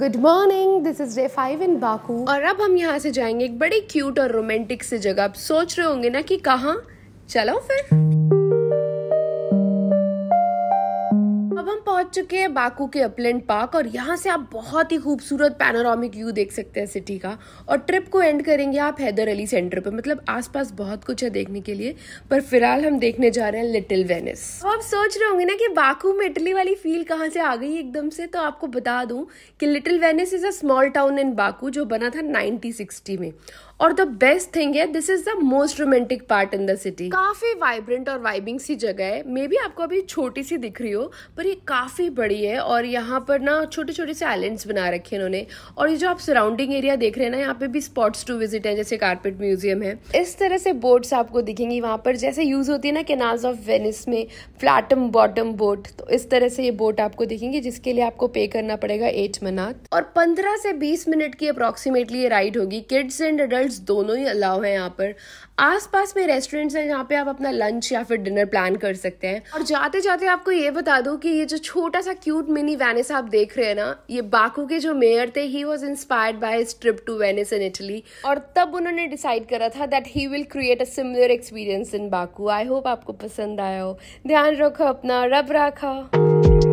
good morning this is day five in Baku और अब हम यहाँ से जाएंगे एक बड़ी क्यूट और रोमांटिक सी जगह आप सोच रहे होंगे ना कि कहाँ चलो फिर अब हम पहुंच चुके हैं बाकू के अपलैंड पार्क और यहाँ से आप बहुत ही खूबसूरत पैनोरामिक व्यू देख सकते हैं सिटी का और ट्रिप को एंड करेंगे आप हैदर अली सेंटर पर मतलब आसपास बहुत कुछ है देखने के लिए पर फिलहाल हम देखने जा रहे हैं लिटिल वेनिस तो आप सोच रहे होंगे ना कि बाकू में इटली वाली फील कहाँ से आ गई एकदम से तो आपको बता दू कि little Venice is a small town in Baku जो बना था नाइनटीन में और द बेस्ट थिंग है this is the most romantic part in the city काफी वाइब्रेंट और वाइबिंग सी जगह है मे बी आपको अभी छोटी सी दिख रही हो पर ये काफ़ी बड़ी है और यहाँ पर ना छोटे छोटे से आइलैंड्स बना रखे हैं इन्होंने और ये जो आप सराउंडिंग एरिया देख रहे हैं ना यहाँ पे भी स्पॉट्स टू विजिट है जैसे कारपेट म्यूजियम है इस तरह से बोट्स आपको दिखेंगी वहाँ पर जैसे यूज़ होती है ना केनाल्स ऑफ वेनिस में फ्लैटम बॉटम बोट तो इस तरह से ये बोट आपको दिखेंगी जिसके लिए आपको पे करना पड़ेगा एट मनाथ और पंद्रह से बीस मिनट की अप्रॉक्सीमेटली ये राइड होगी किड्स एंड अडल्ट दोनों ही अलाव है यहाँ पर आसपास में रेस्टोरेंट्स हैं जहाँ पे आप अपना लंच या फिर डिनर प्लान कर सकते हैं और जाते जाते आपको ये बता दूँ कि ये जो छोटा सा क्यूट मिनी वेनिस आप देख रहे हैं ना ये बाकू के जो मेयर थे he was inspired by trip to Venice in Italy और तब उन्होंने डिसाइड करा था that he will create a similar experience in Baku I hope आपको पसंद आया हो ध्यान रखो अपना रब राखा